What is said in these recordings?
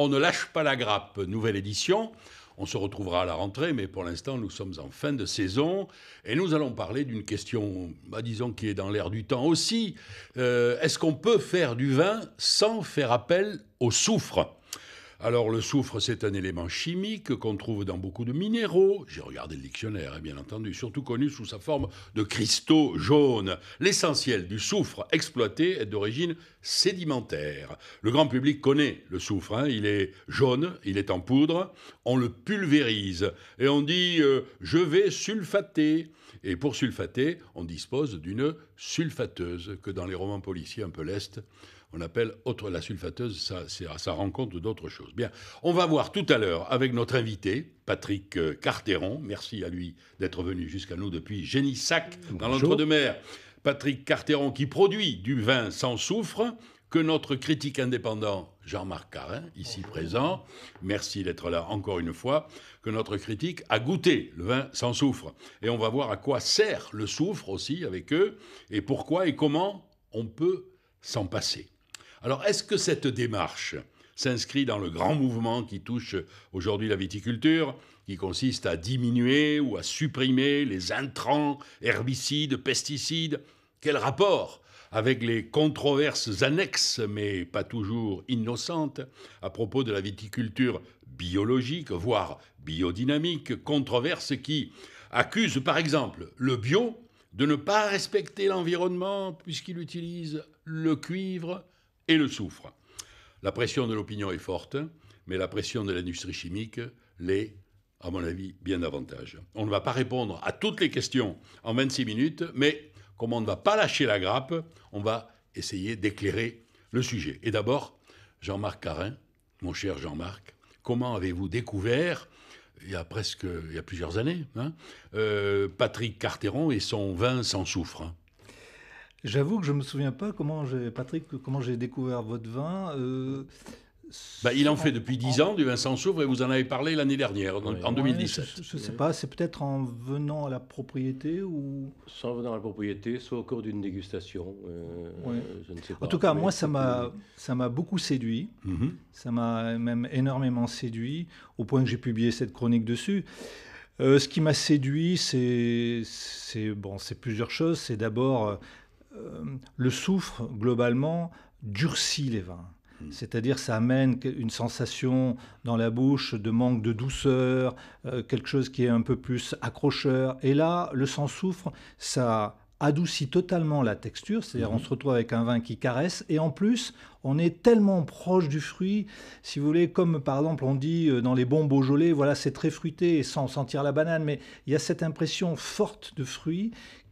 On ne lâche pas la grappe, nouvelle édition. On se retrouvera à la rentrée, mais pour l'instant, nous sommes en fin de saison et nous allons parler d'une question, bah, disons, qui est dans l'air du temps aussi. Euh, est-ce qu'on peut faire du vin sans faire appel au soufre alors le soufre, c'est un élément chimique qu'on trouve dans beaucoup de minéraux. J'ai regardé le dictionnaire, hein, bien entendu, surtout connu sous sa forme de cristaux jaunes. L'essentiel du soufre exploité est d'origine sédimentaire. Le grand public connaît le soufre. Hein. Il est jaune, il est en poudre. On le pulvérise et on dit euh, je vais sulfater. Et pour sulfater, on dispose d'une sulfateuse que dans les romans policiers un peu lest, on appelle autre, la sulfateuse, ça, c'est à sa rencontre d'autres choses. Bien, on va voir tout à l'heure avec notre invité, Patrick euh, Carteron. Merci à lui d'être venu jusqu'à nous depuis Génissac, dans lentre deux mer Patrick Carteron qui produit du vin sans soufre que notre critique indépendant Jean-Marc Carin, ici présent, merci d'être là encore une fois, que notre critique a goûté le vin sans soufre. Et on va voir à quoi sert le soufre aussi avec eux, et pourquoi et comment on peut s'en passer. Alors est-ce que cette démarche s'inscrit dans le grand mouvement qui touche aujourd'hui la viticulture, qui consiste à diminuer ou à supprimer les intrants, herbicides, pesticides Quel rapport avec les controverses annexes, mais pas toujours innocentes, à propos de la viticulture biologique, voire biodynamique, controverses qui accusent par exemple le bio de ne pas respecter l'environnement puisqu'il utilise le cuivre, et le soufre. La pression de l'opinion est forte, mais la pression de l'industrie chimique l'est, à mon avis, bien davantage. On ne va pas répondre à toutes les questions en 26 minutes, mais comme on ne va pas lâcher la grappe, on va essayer d'éclairer le sujet. Et d'abord, Jean-Marc Carin, mon cher Jean-Marc, comment avez-vous découvert, il y a presque, il plusieurs années, hein, euh, Patrick Carteron et son vin sans soufre hein J'avoue que je ne me souviens pas comment j'ai, Patrick, comment j'ai découvert votre vin. Euh, bah, il en fait depuis 10 ans, du vin sans et vous en avez parlé l'année dernière, en 2017. je ne sais pas, c'est peut-être en venant à la propriété ou... Sans venir à la propriété, soit au cours d'une dégustation, euh, je ne sais pas. En tout cas, moi, ça m'a, ça m'a beaucoup séduit, mhm. ça m'a même énormément séduit, au point que j'ai publié cette chronique dessus. Euh, ce qui m'a séduit, c'est, c'est bon, c'est plusieurs choses. C'est d'abord euh, le soufre, globalement, durcit les vins. Hmm. C'est-à-dire ça amène une sensation dans la bouche de manque de douceur, euh, quelque chose qui est un peu plus accrocheur. Et là, le sang soufre, ça adoucit totalement la texture, c'est-à-dire on hmm. se retrouve avec un vin qui caresse, et en plus, on est tellement proche du fruit, si vous voulez, comme par exemple on dit euh, dans les bons Beaujolais, voilà, c'est très fruité, sans sentir la banane, mais il y a cette impression forte de fruit,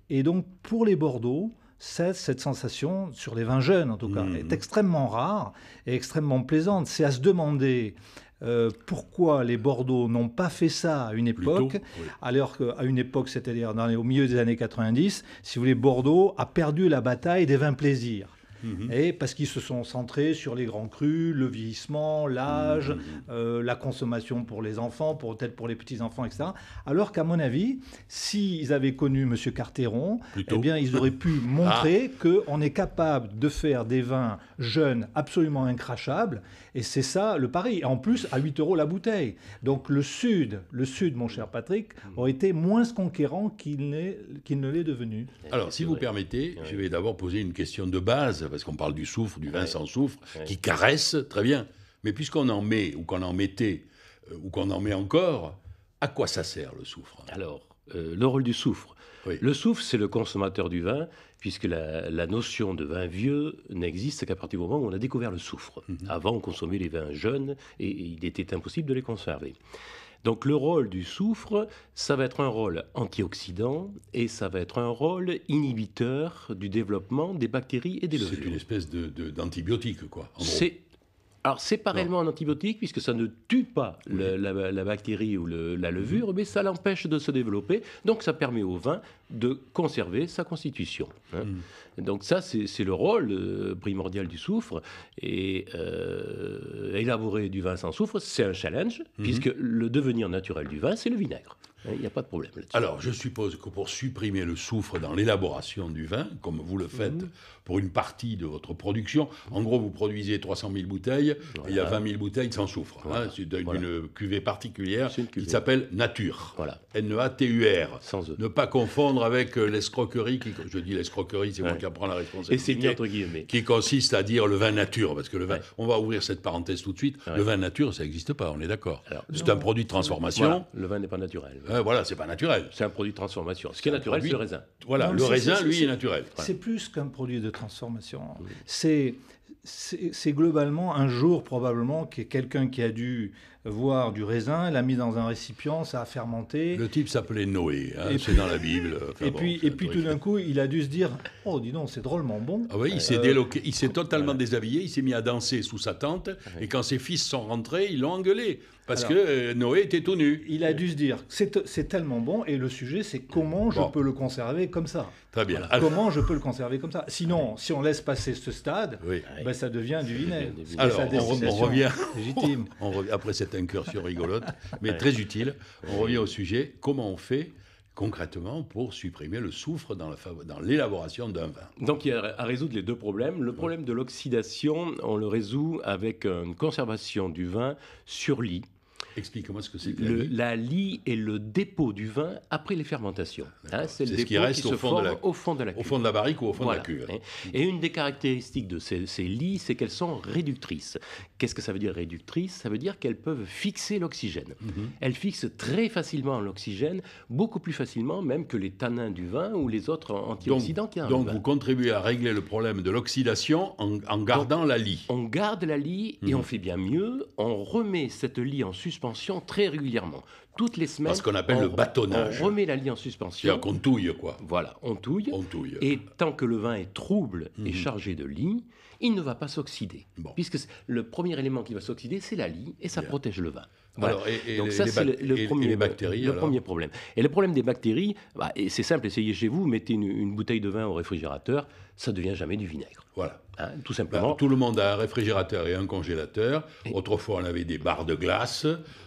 et donc pour les Bordeaux, cette sensation, sur les vins jeunes en tout cas, mmh. est extrêmement rare et extrêmement plaisante. C'est à se demander euh, pourquoi les Bordeaux n'ont pas fait ça à une époque, alors qu'à une époque, c'est-à-dire au milieu des années 90, si vous voulez, Bordeaux a perdu la bataille des vins plaisirs. Mhm. et parce qu'ils se sont centrés sur les grands crus, le vieillissement, l'âge, mhm. euh, la consommation pour les enfants, peut-être pour les petits-enfants, etc. Alors qu'à mon avis, s'ils avaient connu M. Carteron, eh bien, ils auraient pu montrer ah. qu'on est capable de faire des vins jeunes absolument incrachables et c'est ça le pari. En plus, à 8 euros la bouteille. Donc le Sud, le Sud, mon cher Patrick, aurait hmm. été moins conquérant qu'il, ne l'est devenu. Eh, Alors, si vous permettez, je vais d'abord poser une question de base, parce qu'on parle du soufre, du vin sans soufre, qui caresse, très bien. Mais puisqu'on en met, ou qu'on en mettait, euh, ou qu'on en met encore, à quoi ça sert le soufre Alors, euh, le rôle du soufre. Le soufre, c'est le consommateur du vin puisque la, notion de vin vieux n'existe qu'à partir du moment où on a découvert le soufre. Mhm. Avant, on consommait les vins jeunes et, il était impossible de les conserver. Donc le rôle du soufre, ça va être un rôle antioxydant et ça va être un rôle inhibiteur du développement des bactéries et des levures. C'est une espèce de, d'antibiotique, quoi. C'est alors, c'est pas un antibiotique, puisque ça ne tue pas la, bactérie ou la levure, mais ça l'empêche de se développer. Donc, ça permet au vin de conserver sa constitution. Hein. Mm. Donc, ça, c'est le rôle euh, primordial du soufre. Et euh, élaborer du vin sans soufre, c'est un challenge, mm-hmm. puisque le devenir naturel du vin, c'est le vinaigre. Il euh, n'y a pas de problème là-dessus. Alors, je suppose que pour supprimer le soufre dans l'élaboration du vin, comme vous le faites mhm. pour une partie de votre production, en gros, vous produisez 300 000 bouteilles, il y a 20 000 bouteilles sans soufre. Hein, c'est d'une cuvée particulière qui s'appelle Nature. Voilà. n e a t u r Sans eux. Ne pas confondre avec euh, l'escroquerie, qui, je dis l'escroquerie, c'est moi qui en prends la responsabilité. Et c'est qui, Qui consiste à dire le vin nature, parce que le vin, on va ouvrir cette parenthèse tout de suite, le vin nature, ça n'existe pas, on est d'accord. C'est un produit de transformation. Le vin n'est pas naturel. Hein voilà, c'est pas naturel. C'est un produit de transformation. Ce qui est, naturel, c'est le raisin. Voilà, le raisin, lui, est, naturel. C'est plus qu'un produit de transformation. Mm. c'est C'est globalement un jour, probablement, que quelqu'un qui a dû Voir du raisin, l'a mis dans un récipient, ça a fermenté. Le type s'appelait Noé, hein, c'est dans la Bible. Euh, et, puis, et puis tout d'un coup, il a dû se dire Oh, dis donc, c'est drôlement bon. Ah oui, il s'est euh, déloqué, il s'est euh, totalement déshabillé, il s'est mis à danser sous sa tente, et quand ses fils sont rentrés, ils l'ont engueulé. Parce que Noé était tout nu. Il a dû se dire, c'est tellement bon, et le sujet, c'est comment je peux le conserver comme ça. Très bien. comment je peux le conserver comme ça Sinon, si on laisse passer ce stade, ben, ça devient du vinaigre. Ah Alors, on, revient. Légitime. après cette incursion rigolote, mais très utile. On revient au sujet, comment on fait concrètement pour supprimer le soufre dans, l'élaboration d'un vin. Donc il y a à résoudre les deux problèmes. Le problème de l'oxydation, on le résout avec une conservation du vin sur lit. Explique-moi ce que c'est la lie. La est le dépôt du vin après les fermentations. Ah, hein, c'est le dépôt ce qui reste au, se fond de la, au fond de la cuve. Au fond de la barrique ou au fond de la cuve. Et une des caractéristiques de ces, lits, c'est qu'elles sont réductrices. Qu'est-ce que ça veut dire réductrice Ça veut dire qu'elles peuvent fixer l'oxygène. Mhm. Elles fixent très facilement l'oxygène, beaucoup plus facilement même que les tanins du vin ou les autres antioxydants qu'il y Donc vous contribuez à régler le problème de l'oxydation en, gardant la lie. On garde la lie et mhm. on fait bien mieux, on remet cette lie en suspension très régulièrement. Toutes les semaines. qu'on appelle on, le bâtonnage. On remet la lie en suspension. cest touille, quoi. Voilà, on touille. Et tant que le vin est trouble et mhm. chargé de lie, il ne va pas s'oxyder. Puisque le premier élément qui va s'oxyder, c'est la lie, et ça protège le vin. Voilà. Alors, et, Donc ça, c'est le, premier, le premier problème. Et le problème des bactéries, bah, c'est simple, essayez chez vous, mettez une bouteille de vin au réfrigérateur, ça devient jamais du vinaigre. Voilà. Hein, tout bah, simplement. tout le monde a un réfrigérateur et un congélateur. autrefois, on avait des barres de glace.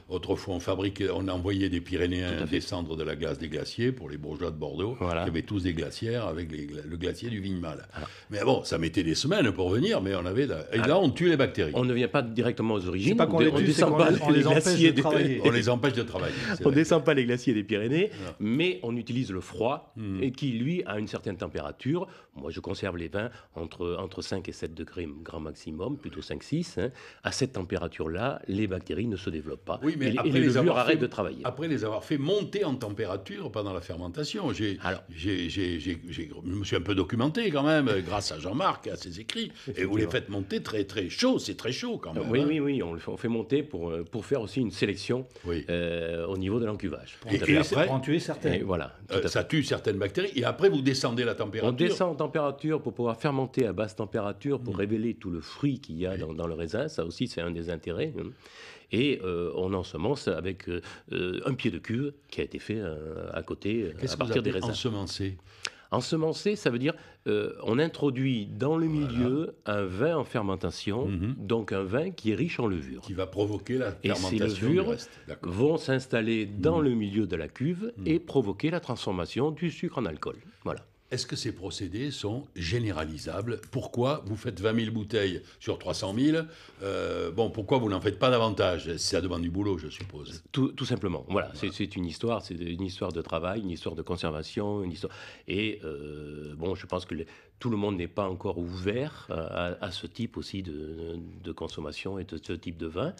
Autrefois, on fabriquait, on envoyait des Pyrénéens descendre de la glace des glaciers pour les bourgeois de Bordeaux. Il y avait tous des glacières avec le glacier du Vignemal. Mais bon, ça mettait des semaines pour venir, mais on avait. Et là, ah. on tue les bactéries. On ne vient pas directement aux origines. Pas on, les empêche de travailler. On les empêche de travailler. On ne descend pas les glaciers des Pyrénées, mais on utilise le froid mmh. et qui, lui, a une certaine température. Moi, je conseille conserve les vins entre, entre 5 et 7 degrés grand maximum, plutôt 5-6. Hein. À cette température-là, les bactéries ne se développent pas. Oui, mais et, après les, les arrêtent de travailler. Après les avoir fait monter en température pendant la fermentation, j'ai, je me suis un peu documenté quand même, grâce à Jean-Marc, à ses écrits. Et vous les faites monter très très chaud, c'est très chaud quand même. Oui, hein. oui, oui, on, le fait, on fait monter pour, euh, pour faire aussi une sélection euh, au niveau de l'encuvage. Pour, et, et tue pour en tuer certaines. voilà, euh, ça tue certaines bactéries. Et après, vous descendez la température. On descend en température pour pouvoir fermenter à basse température, pour mm. révéler tout le fruit qu'il y a dans, le raisin. Ça aussi, c'est un des intérêts. Hein. Et euh, on ensemence avec euh, euh, un pied de cuve qui a été fait à côté, à partir des raisins. Ensemencer Ensemencer, ça veut dire on introduit dans le milieu un vin en fermentation, mm-hmm. donc un vin qui est riche en levure. Qui va provoquer la fermentation. Et ces levures vont s'installer dans mm. le milieu de la cuve mm. et provoquer la transformation du sucre en alcool. Voilà. Est-ce que ces procédés sont généralisables Pourquoi vous faites 20 000 bouteilles sur 300 000 euh, Bon, pourquoi vous n'en faites pas davantage C'est à demande du boulot, je suppose. Tout, simplement. Voilà, c'est une histoire, c'est une histoire de travail, une histoire de conservation, une histoire. Et euh, bon, je pense que tout le monde n'est pas encore ouvert euh, à, ce type aussi de consommation et de ce type de vin.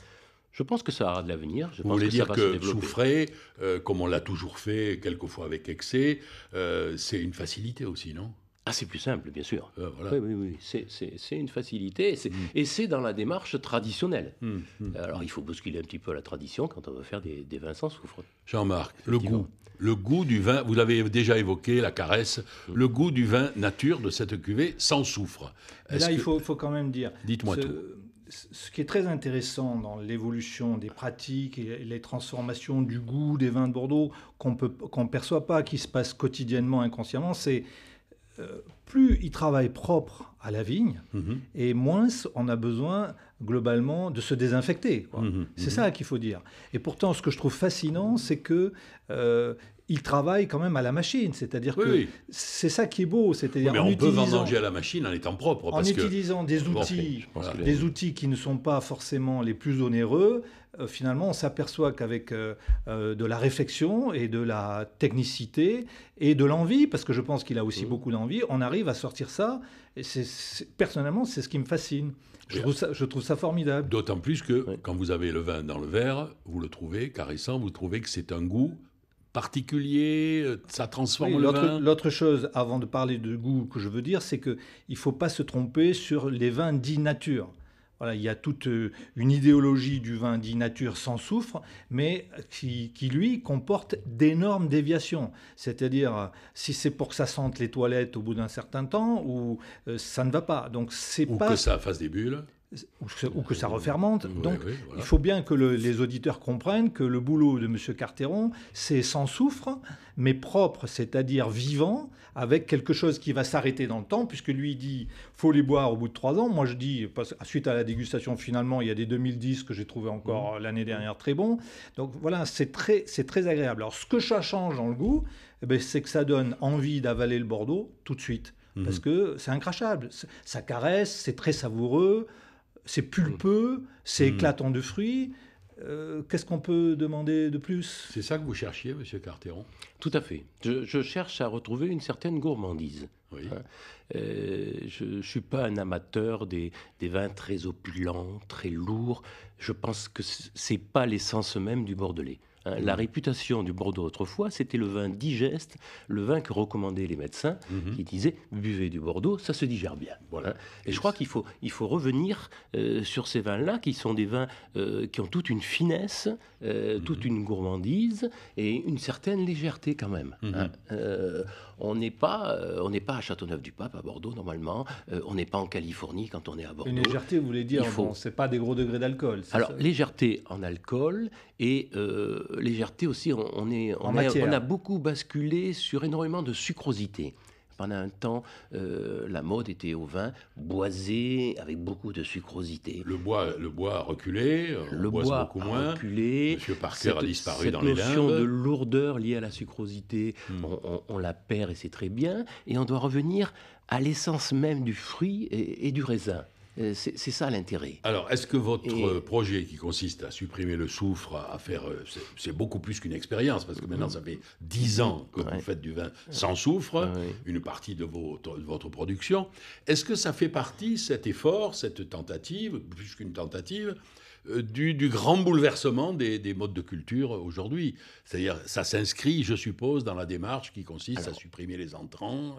Je pense que ça aura de l'avenir. Vous pense dire que souffrer, euh, comme on l'a toujours fait, quelquefois avec excès, euh, c'est une facilité aussi, non ah, c'est plus simple, bien sûr. Euh, oui, oui, oui. C'est une facilité. Mm. Et c'est dans la démarche traditionnelle. Mm, mm. Alors, il faut bousculer un petit peu la tradition quand on veut faire des, vins sans soufre. Jean-Marc, le goût. Le goût du vin, vous avez déjà évoqué, la caresse, le goût du vin nature de cette cuvée sans soufre. Là, il faut, faut, quand même dire. Dites-moi tout ce qui est très intéressant dans l'évolution des pratiques et les transformations du goût des vins de Bordeaux qu'on peut ne perçoit pas, qui se passe quotidiennement inconsciemment, c'est euh, plus il travaille propre à la vigne, mhm. et moins on a besoin globalement de se désinfecter. Mhm, mhm. C'est ça qu'il faut dire. Et pourtant, ce que je trouve fascinant, c'est que euh, il travaille quand même à la machine. C'est-à-dire que c'est ça qui est beau. C'est-à-dire on peut à la machine en étant propre. en utilisant des outils, des outils qui ne sont pas forcément les plus onéreux, euh, finalement, on s'aperçoit qu'avec euh, de la réflexion et de la technicité et de l'envie, parce que je pense qu'il a aussi mmh. beaucoup d'envie, on arrive va sortir ça, et c'est personnellement, c'est ce qui me fascine. Je trouve, ça, formidable. D'autant plus que quand vous avez le vin dans le verre, vous le trouvez caressant, vous trouvez que c'est un goût particulier, euh, ça transforme le vin. L'autre chose, avant de parler de goût, que je veux dire, c'est qu'il ne faut pas se tromper sur les vins dits nature il y a toute euh, une idéologie du vin dit nature sans soufre, mais qui, lui comporte d'énormes déviations. C'est-à-dire, euh, si c'est pour que ça sente les toilettes au bout d'un certain temps, ou euh, ça ne va pas. Donc c'est ou que ça fasse des bulles ou, que ça refermente. Donc, il faut bien que les auditeurs comprennent que le boulot de M. Carteron, c'est sans soufre, mais propre, c'est-à-dire vivant, avec quelque chose qui va s'arrêter dans le temps, puisque lui, il dit faut les boire au bout de trois ans. Moi, je dis, suite à la dégustation, finalement, il y a des 2010 que j'ai trouvé encore mmh. l'année dernière très bon. Donc, voilà, c'est très, très agréable. Alors, ce que ça change dans le goût, eh ben, c'est que ça donne envie d'avaler le Bordeaux tout de suite, mmh. parce que c'est incrachable. Ça caresse, c'est très savoureux. C'est pulpeux, mm. c'est mm. éclatant de fruits. Euh, qu'est-ce qu'on peut demander de plus C'est ça que vous cherchiez, Monsieur Carteron Tout à fait. Je, cherche à retrouver une certaine gourmandise. Euh, je ne suis pas un amateur des, vins très opulents, très lourds. Je pense que ce n'est pas l'essence même du Bordelais. Hein, mm. La réputation du Bordeaux autrefois, c'était le vin digeste, le vin que recommandaient les médecins, mhm. qui disaient buvez du Bordeaux, ça se digère bien. Voilà. Et, je crois qu'il faut, il faut revenir euh, sur ces vins-là, qui sont des vins euh, qui ont toute une finesse, euh, mhm. toute une gourmandise et une certaine légèreté quand même. Mhm. Hein. on n'est pas, on n'est pas à Châteauneuf-du-Pape à Bordeaux normalement. on n'est pas en Californie quand on est à Bordeaux. Une légèreté, vous voulez dire, faut... c'est pas des gros degrés d'alcool. Alors légèreté en alcool et euh, légèreté aussi, on, est, on a, beaucoup basculé sur énormément de sucrosité. Pendant un temps, euh, la mode était au vin boisé avec beaucoup de sucrosité. Le bois, le bois a reculé, le bois a beaucoup moins. Reculé. Monsieur Parker a disparu dans les limbes. Cette notion de lourdeur liée à la sucrosité, hmm. on, la perd et c'est très bien. Et on doit revenir à l'essence même du fruit et, du raisin. Euh, c'est ça l'intérêt. Alors, est-ce que votre euh, projet qui consiste à supprimer le soufre, à faire. Euh, c'est beaucoup plus qu'une expérience, parce que mm-hmm. maintenant, ça fait 10 ans que vous faites du vin sans soufre, une partie de, de votre production. Est-ce que ça fait partie, cet effort, cette tentative, plus qu'une tentative, euh, du, grand bouleversement des, modes de culture aujourd'hui. C'est-à-dire, ça s'inscrit, je suppose, dans la démarche qui consiste à supprimer les entrants.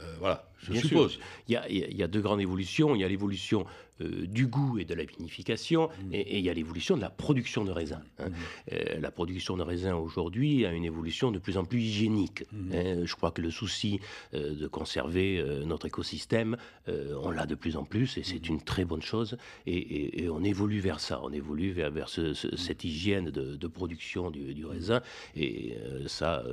Euh, voilà, je suppose. il y, a, deux grandes évolutions. Il y a l'évolution euh, du goût et de la vinification, mmh. et, il y a l'évolution de la production de raisins. Hein. Mmh. Euh, la production de raisins aujourd'hui a une évolution de plus en plus hygiénique. Mmh. Hein. Je crois que le souci euh, de conserver notre écosystème, on l'a de plus en plus, et c'est une très bonne chose, et, on évolue vers ça, on évolue vers, cette hygiène de, production du, raisin, et ça,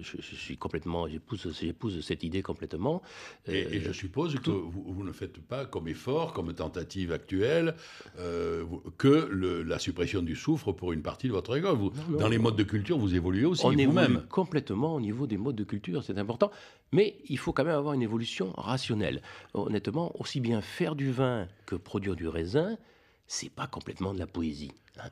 je, suis complètement, j'épouse cette idée complètement. et, je suppose que vous, vous ne faites pas comme effort, comme comme tentative actuelle euh, que la suppression du soufre pour une partie de votre école. dans les modes de culture, vous évoluez aussi vous-même. complètement au niveau des modes de culture, c'est important. Mais il faut quand même avoir une évolution rationnelle. Honnêtement, aussi bien faire du vin que produire du raisin, c'est pas complètement de la poésie. Hein.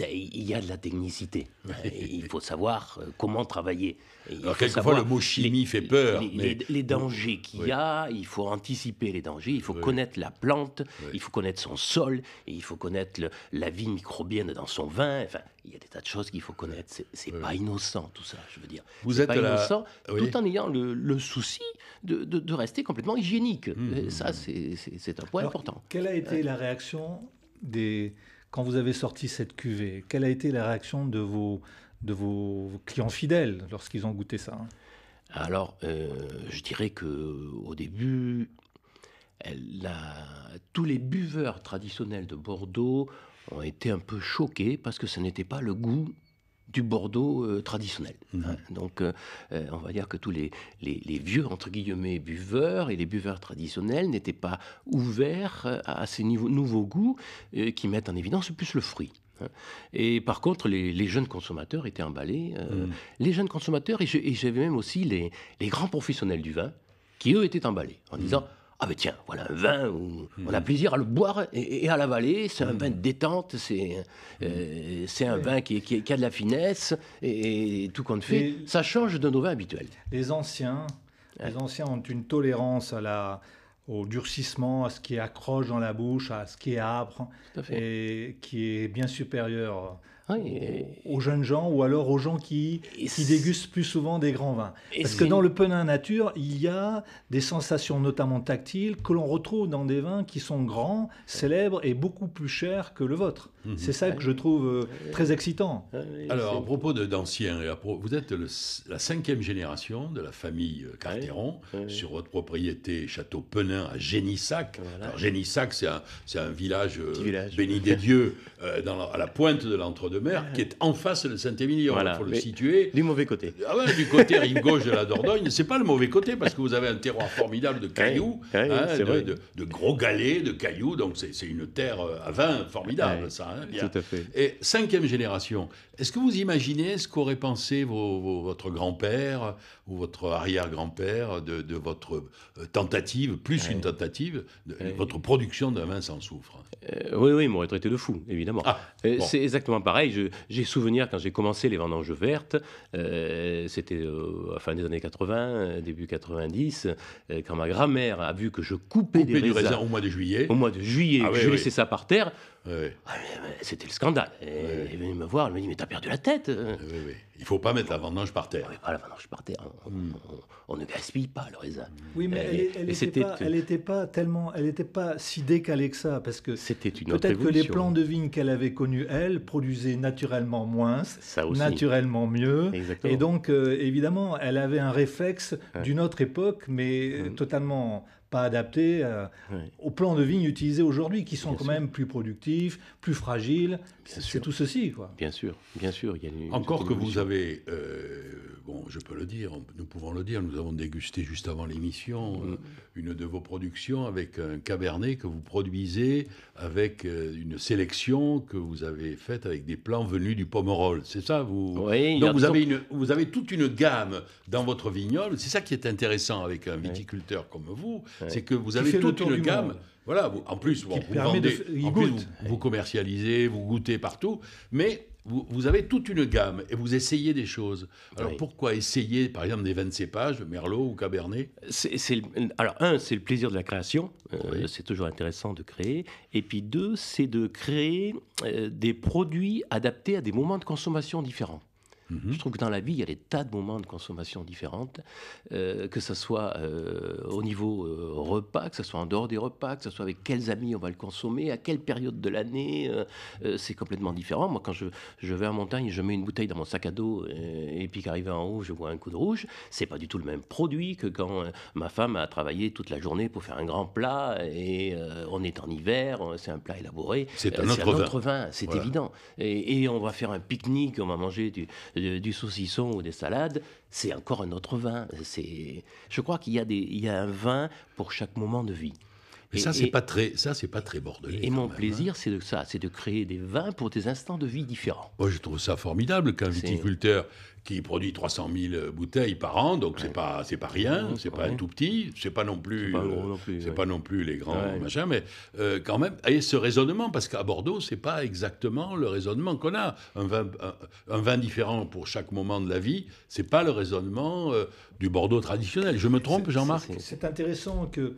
Il y a de la technicité. il faut savoir euh, comment travailler. Alors, quelquefois, le mot chimie fait peur. Les, mais... les, dangers qu'il y a, il faut anticiper les dangers, il faut connaître la plante, il faut connaître son sol, et il faut connaître la vie microbienne dans son vin. Enfin, il y a des tas de choses qu'il faut connaître. C'est pas innocent, tout ça, je veux dire. Vous êtes pas innocent, tout en ayant le, souci de, rester complètement hygiénique. Mmh, ça, mmh, mmh. c'est un point important. Quelle a été euh, la réaction quand vous avez sorti cette cuvée, quelle a été la réaction de vos, de vos clients fidèles lorsqu'ils ont goûté ça Alors, euh, je dirais que au début, tous les buveurs traditionnels de Bordeaux ont été un peu choqués parce que ce n'était pas le goût du Bordeaux euh, traditionnel. Donc, euh, euh, on va dire que tous les, les, vieux, entre guillemets, buveurs et les buveurs traditionnels n'étaient pas ouverts à ces nouveaux goûts qui mettent en évidence plus le fruit. Hein. Et par contre, les, jeunes consommateurs étaient emballés. Mm. Les jeunes consommateurs, et j'avais même aussi les, grands professionnels du vin, qui eux étaient emballés, en mm. disant ah ben tiens, voilà un vin où on a plaisir à le boire et, à l'avaler. C'est un hmm. vin de détente, c'est euh, hmm. un vin qui, a de la finesse et, tout compte fait, ça change de nos vins habituels. Les anciens, les anciens ont une tolérance au durcissement, à ce qui accroche dans la bouche, à ce qui est âpre, et qui est bien supérieur ah, aux, jeunes gens ou alors aux gens qui, qui dégustent plus souvent des grands vins. Parce que dans le penin nature, il y a des sensations notamment tactiles que l'on retrouve dans des vins qui sont grands, célèbres et beaucoup plus chers que le vôtre. Mhm. C'est ça que je trouve euh, très excitant. Ah, alors, à propos d'anciens, vous êtes la cinquième génération de la famille euh, Carteron sur votre propriété Château Penin à Génissac. Génissac, c'est un, euh, village, béni des dieux à la pointe de l'entre-deux Mer, qui est en face de Saint-Émilion. faut le situer. Du mauvais côté. Ah du côté rive gauche de la Dordogne. C'est pas le mauvais côté parce que vous avez un terroir formidable de cailloux, hein, C'est vrai. de, gros galets, de cailloux. Donc c'est une terre euh, à vin formidable, ça. Hein, tout à fait. Et cinquième génération. Est-ce que vous imaginez ce qu'aurait pensé votre grand-père ou votre arrière-grand-père de, votre euh, tentative, plus une tentative, de, votre production d'un vin sans soufre euh, Oui, oui, ils m'auraient traité de fou, évidemment. Ah, c'est exactement pareil j'ai souvenir quand j'ai commencé les vendanges vertes, euh, c'était à la fin des années 80, euh, début 90, euh, quand ma grand-mère a vu que je coupais des raisins, du raisin au mois de juillet. Au mois de juillet, ah je laissais ça par terre. Ah, c'était le scandale. Elle est venue me voir, elle me dit Mais t'as perdu la tête euh. ah, Il Il faut pas mettre la vendange par terre. pas la vendange par terre. On, hmm. ne gaspille pas le Oui, mais euh, elle n'était pas, tellement. Elle n'était pas si décalée que ça. Parce que peut-être que les plants de vigne qu'elle avait connus, elle, produisaient naturellement moins, naturellement mieux. Et donc, euh, évidemment, elle avait un réflexe d'une autre époque, mais hum. totalement pas adaptés euh, aux plans de vigne utilisés aujourd'hui, qui sont quand même plus productifs, plus fragiles. C'est tout ceci, quoi. Bien sûr, bien sûr. Encore que vous avez, euh, bon, je peux le dire, nous pouvons le dire, nous avons dégusté juste avant l'émission mm. euh, une de vos productions avec un cabernet que vous produisez, avec une sélection que vous avez faite avec des plants venus du Pomerol. C'est ça, vous oui, Donc vous avez, une, vous avez toute une gamme dans votre vignoble. C'est ça qui est intéressant avec un viticulteur comme vous, c'est que vous avez toute une gamme. Voilà, en plus, vous, vous, commercialisez, vous goûtez partout, mais vous, avez toute une gamme et vous essayez des choses. Alors pourquoi essayer, par exemple, des vins de cépage, Merlot ou Cabernet Alors, un, c'est le plaisir de la création. Euh, c'est toujours intéressant de créer. Et puis, deux, c'est de créer euh, des produits adaptés à des moments de consommation différents. Mhm. Je trouve que dans la vie, il y a des tas de moments de consommation différentes, euh, que ce soit euh, au niveau euh, repas, que ce soit en dehors des repas, que ce soit avec quels amis on va le consommer, à quelle période de l'année, c'est complètement différent. Moi, quand je, vais en montagne, je mets une bouteille dans mon sac à dos, et, puis qu'arrivé en haut, je vois un coup de rouge, c'est pas du tout le même produit que quand ma femme a travaillé toute la journée pour faire un grand plat, et on est en hiver, c'est un plat élaboré. C'est un, autre, un vin. c'est évident. Et, et, on va faire un pique-nique, on va manger du euh, du saucisson ou des salades, c'est encore un autre vin. C'est, je crois qu'il y a des, il y a un vin pour chaque moment de vie. Mais et, ça, c'est pas très, ça, c'est pas très bordelais. Et mon hein. plaisir, c'est de ça, c'est de créer des vins pour des instants de vie différents. je trouve ça formidable qu'un viticulteur qui produit 300 000 bouteilles par an, donc c'est pas c'est pas rien, c'est pas un tout petit, c'est pas non plus, c'est pas, non, plus, les grands machins, mais euh, quand même. Et ce raisonnement, parce qu'à Bordeaux, c'est pas exactement le raisonnement qu'on a. Un vin, différent pour chaque moment de la vie, c'est pas le raisonnement euh, du Bordeaux traditionnel. Je me trompe, Jean-Marc C'est intéressant que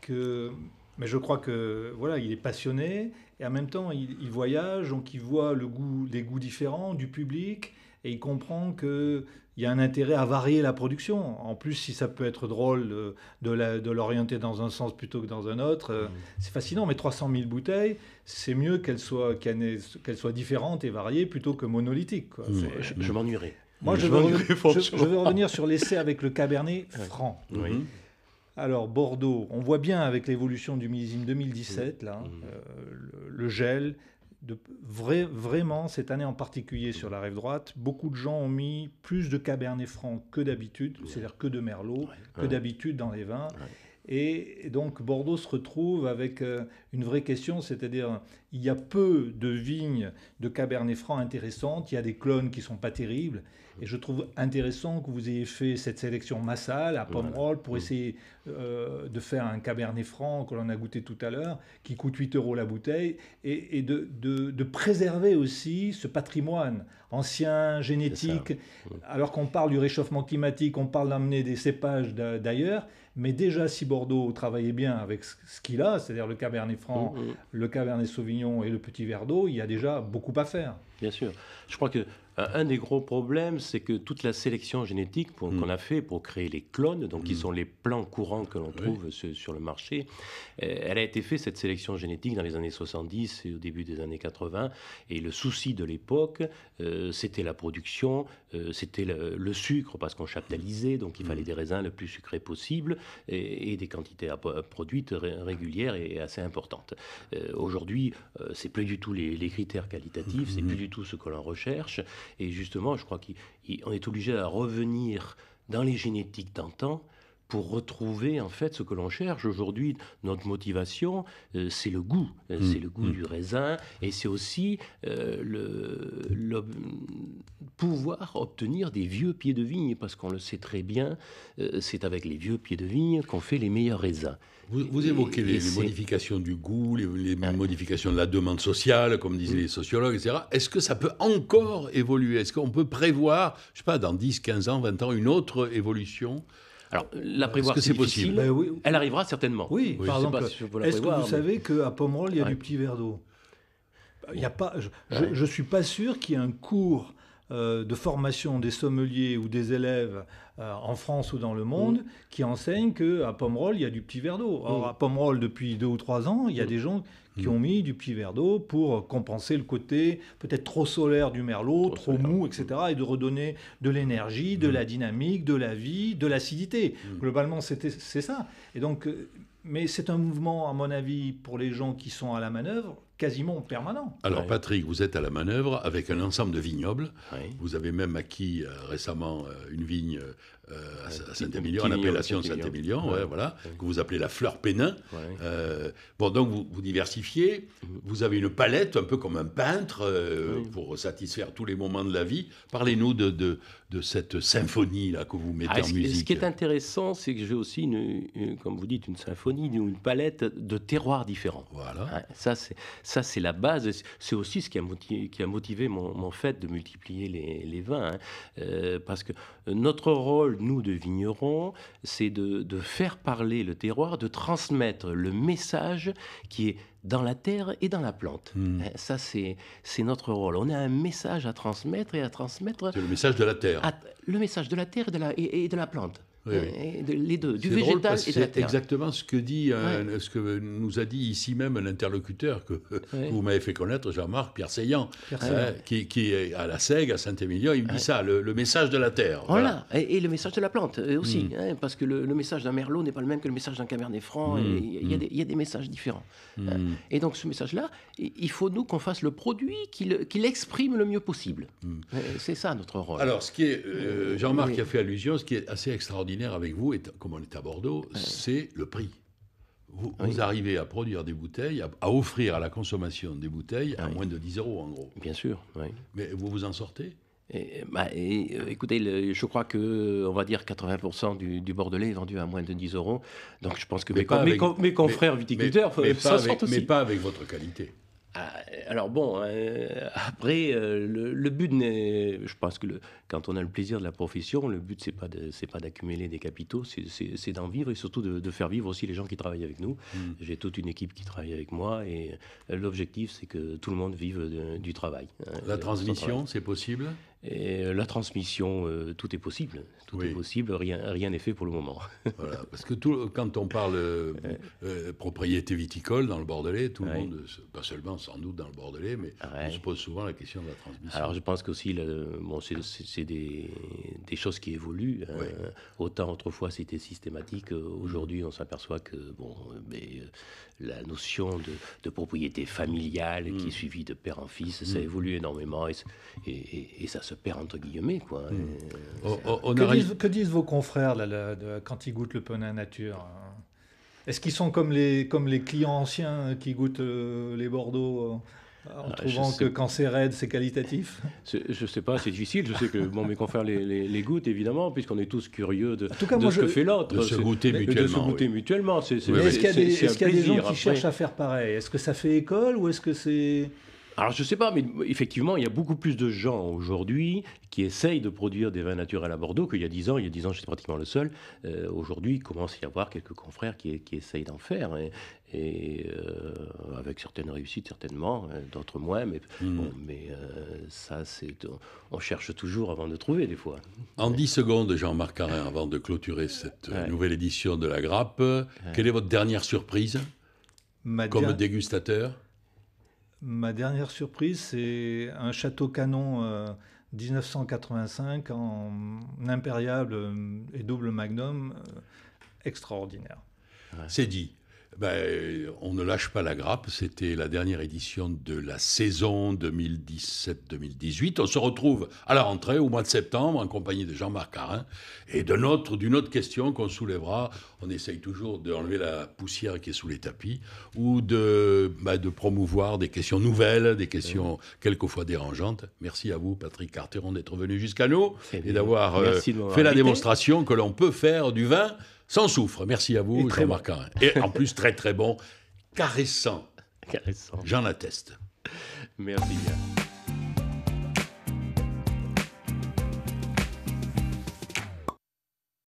que. Mais je crois que voilà, il est passionné et en même temps il, voyage, donc il voit le goût, les goûts différents du public et il comprend qu'il y a un intérêt à varier la production. En plus, si ça peut être drôle de, de l'orienter dans un sens plutôt que dans un autre, euh, mmh. c'est fascinant. Mais 300 000 bouteilles, c'est mieux qu'elles soient, qu soient, différentes et variées plutôt que monolithiques. Mmh. Je, m'ennuierai. Moi, je, vais veux, revenir sur l'essai avec le Cabernet Franc. Mmh. Alors, Bordeaux, on voit bien avec l'évolution du millésime 2017, là, hein, euh, le, gel, de vrai, vraiment, cette année en particulier sur la rive droite, beaucoup de gens ont mis plus de Cabernet Franc que d'habitude, c'est-à-dire que de Merlot, que d'habitude dans les vins. Et donc Bordeaux se retrouve avec euh, une vraie question, c'est-à-dire il y a peu de vignes de Cabernet Franc intéressantes, il y a des clones qui ne sont pas terribles. Et je trouve intéressant que vous ayez fait cette sélection massale à Pomerol pour mm. essayer euh, de faire un Cabernet Franc que l'on a goûté tout à l'heure, qui coûte 8 euros la bouteille, et, de, préserver aussi ce patrimoine ancien, génétique. Mm. Alors qu'on parle du réchauffement climatique, on parle d'amener des cépages d'ailleurs. Mais déjà, si Bordeaux travaillait bien avec ce qu'il a, c'est-à-dire le Cabernet Franc, mm, mm. le Cabernet Sauvignon et le Petit Verdot, il y a déjà beaucoup à faire. Bien sûr. Je crois que euh, un, des gros problèmes, c'est que toute la sélection génétique pour mm. qu'on a fait pour créer les clones, donc qui mm. sont les plans courants que l'on trouve sur, le marché, euh, elle a été faite, cette sélection génétique, dans les années 70 et au début des années 80. Et le souci de l'époque, euh, c'était la production, c'était le, sucre, parce qu'on chaptalisait, donc il mm. fallait des raisins le plus sucrés possible et, des quantités à, produites régulières et, assez importantes. Aujourd'hui, c'est plus du tout les, les critères qualitatifs, c'est plus du tout tout ce que l'on recherche. Et justement, je crois qu'on est obligé à revenir dans les génétiques d'antan pour retrouver en fait ce que l'on cherche aujourd'hui. Notre motivation, euh, c'est le goût, euh, mmh, c'est le goût mmh. du raisin et c'est aussi euh, le, pouvoir obtenir des vieux pieds de vigne parce qu'on le sait très bien, c'est avec les vieux pieds de vigne qu'on fait les meilleurs raisins. Vous, évoquez les, modifications du goût, les, ah. modifications de la demande sociale, comme disaient mmh. les sociologues, etc. Est-ce que ça peut encore évoluer Est-ce qu'on peut prévoir, je ne sais pas, dans 10, 15 ans, 20 ans, une autre évolution alors, la prévoir, c'est possible. Ben Elle arrivera certainement. Oui, par exemple, est-ce que vous savez qu'à Pomerol, il y a du petit verre d'eau ah Il a pas. Je ne suis pas sûr qu'il y ait un cours euh, de formation des sommeliers ou des élèves euh, en France ou dans le monde mm. qui enseignent qu'à Pomerol, il y a du petit verre d'eau. Or, mm. à Pomerol, depuis deux ou trois ans, il y a mm. des gens qui ont mis du petit verre d'eau pour compenser le côté peut-être trop solaire du merlot, trop, mou, etc., et de redonner de l'énergie, de la dynamique, de la vie, de l'acidité. Globalement, c'est ça. Et donc, euh, mais c'est un mouvement, à mon avis, pour les gens qui sont à la manœuvre, quasiment permanent. Alors Patrick, vous êtes à la manœuvre avec un ensemble de vignobles. Vous avez même acquis euh, récemment euh, une vigne euh, euh, ah, à, Saint-Émilion, en appellation Saint-Émilion, voilà, que vous appelez la fleur Pénin. Euh, bon, donc vous, diversifiez, mhm. vous avez une palette, un peu comme un peintre, euh, pour satisfaire tous les moments de la vie. Parlez-nous de, cette symphonie-là que vous mettez ah, en musique. Ce qui est intéressant, c'est que j'ai aussi, une, comme vous dites, une symphonie, une palette de terroirs différents. Voilà. Ah, ça, c'est la base. C'est aussi ce qui a motivé, mon, fait de multiplier les, vins. Hein. parce que notre rôle, nous, de vignerons, c'est de, faire parler le terroir, de transmettre le message qui est dans la terre et dans la plante. Hmm. Eh, ça, c'est, notre rôle. On a un message à transmettre et à transmettre. C'est le message de la terre. le message de la terre et de la plante les deux, du végétal et de la terre. exactement ce que, dit, euh, ce que nous a dit ici même l'interlocuteur que, que, vous m'avez fait connaître, Jean-Marc Pierre hein, qui, est à la SEG, à Saint-Émilion, il me dit ça, le, message de la terre. Voilà, Et, le message de la plante euh, aussi, hmm. hein, parce que le, message d'un merlot n'est pas le même que le message d'un cabernet franc, il y, a des messages différents. Hmm. Euh, et donc ce message-là, il faut nous qu'on fasse le produit qui l'exprime le, mieux possible. Hmm. C'est ça notre rôle. Alors ce qui est, Jean-Marc a fait allusion, ce qui est assez extraordinaire, avec vous, comme on est à Bordeaux, c'est le prix. Vous, arrivez à produire des bouteilles, à, offrir à la consommation des bouteilles à ah moins de 10 euros en gros. Bien sûr, oui. Mais vous vous en sortez et, bah, euh, écoutez, je crois que euh, on va dire 80% du, du, bordelais est vendu à moins de 10 euros. Donc je pense que mes, confrères viticulteurs s'en sortent aussi. Mais pas avec votre qualité. Ah, alors bon, euh, après, euh, le, but n'est, je pense que quand on a le plaisir de la profession, le but c'est pas pas d'accumuler des capitaux, c'est, d'en vivre et surtout de, faire vivre aussi les gens qui travaillent avec nous. Hmm. J'ai toute une équipe qui travaille avec moi et euh, l'objectif c'est que tout le monde vive du travail. Hein. La transmission, c'est possible. Euh, la transmission, euh, tout est possible. Tout est possible, rien rien n'est fait pour le moment. voilà, parce que tout, quand on parle euh, propriété viticole dans le Bordelais, tout le monde, pas seulement sans doute dans le Bordelais, mais on se pose souvent la question de la transmission. Alors je pense qu'aussi, bon, c'est des, des, choses qui évoluent. Hein. Autant autrefois c'était systématique, aujourd'hui on s'aperçoit que bon, mais, la notion de, propriété familiale qui mmh. est suivie de père en fils, ça mmh. évolue énormément et, et ça se père entre guillemets. Quoi. Hein. Hmm. Oh, euh, oh, on que, arrive... disent, que, disent, vos confrères quand ils goûtent le Penin Nature hein? Est-ce qu'ils sont comme les, comme les clients anciens hein, qui goûtent euh, les Bordeaux euh, en ah, trouvant que quand c'est raide, c'est qualitatif Je ne sais pas, c'est difficile. Je sais que bon, mes confrères les, goûtent, évidemment, puisqu'on est tous curieux de, ce que fait l'autre. De se goûter mutuellement. est, ce qu'il y a des, gens qui cherchent à faire pareil Est-ce que ça fait école ou est-ce que c'est... Alors je sais pas, mais effectivement, il y a beaucoup plus de gens aujourd'hui qui essayent de produire des vins naturels à Bordeaux qu'il y a dix ans. Il y a dix ans, j'étais pratiquement le seul. Euh, aujourd'hui, il commence à y avoir quelques confrères qui, essayent d'en faire. Hein. Et, euh, avec certaines réussites, certainement, hein, d'autres moins. Mais, hmm. mais euh, ça, c'est on, cherche toujours avant de trouver, des fois. En dix secondes, Jean-Marc Carin, avant de clôturer cette nouvelle édition de La Grappe, quelle est votre dernière surprise comme dégustateur Ma dernière surprise, c'est un château canon 1985 euh, en impériable euh, et double magnum euh, extraordinaire. C'est dit. Ben, on ne lâche pas la grappe, c'était la dernière édition de la saison 2017-2018. On se retrouve à la rentrée au mois de septembre en compagnie de Jean-Marc Carin et d'une autre, question qu'on soulèvera. On essaye toujours d'enlever la poussière qui est sous les tapis ou de, ben, promouvoir des questions nouvelles, des questions quelquefois dérangeantes. Merci à vous, Patrick Carteron, d'être venu jusqu'à nous et d'avoir euh, fait la démonstration que l'on peut faire du vin sans souffre, merci à vous, Jean marquant Et en plus, très très bon, caressant. Caressant. J'en atteste. Merci